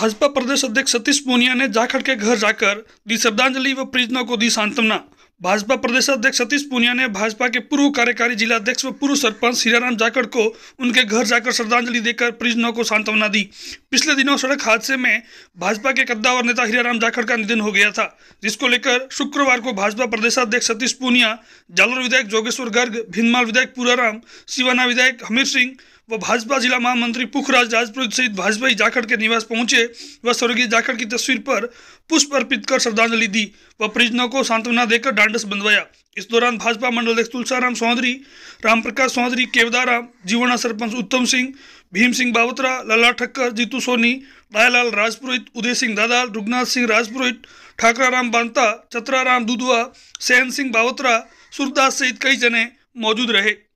भाजपा प्रदेश अध्यक्ष सतीश पूनिया ने जाखड़ के घर जाकर दी श्रद्धांजलि व परिजनों को दी सांत्वना भाजपा प्रदेश अध्यक्ष सतीश पूनिया ने भाजपा के पूर्व कार्यकारी जिला अध्यक्ष व पूर्व सरपंच सीराराम जाखड़ को उनके घर जाकर श्रद्धांजलि देकर परिजनों को सांत्वना दी पिछले दिनों सड़क हादसे में भाजपा के कद्दावर नेता हीराराम जाखड़ का निधन हो गया था जिसको लेकर शुक्रवार को भाजपा प्रदेशाध्यक्ष सतीश पूनिया जालोर विधायक जोगेश्वर गर्ग भिंदमाल विधायक पूराराम शिवाना विधायक हमीर सिंह व भाजपा जिला महामंत्री पुखराज राजपुरोहित सहित भाजपाई जाखड़ के निवास पहुंचे व स्वर्गीय जाखड़ की तस्वीर पर पुष्प अर्पित कर श्रद्धांजलि दी व परिजनों को सांत्वना देकर डांडस बंधवाया इस दौरान भाजपा मंडल अध्यक्ष तुलसाराम चौधरी रामप्रकाश चौधरी केवदाराम जीवना सरपंच उत्तम सिंह भीम सिंह बावतरा लला ठक्कर जीतू सोनी डायलाल राजपुरोहित उदय सिंह दादाल रुगनाथ सिंह राजपुरोहित ठाकराराम बांता चतराराम दुधवा सैन सिंह बावतरा सुरदास सहित कई जने मौजूद रहे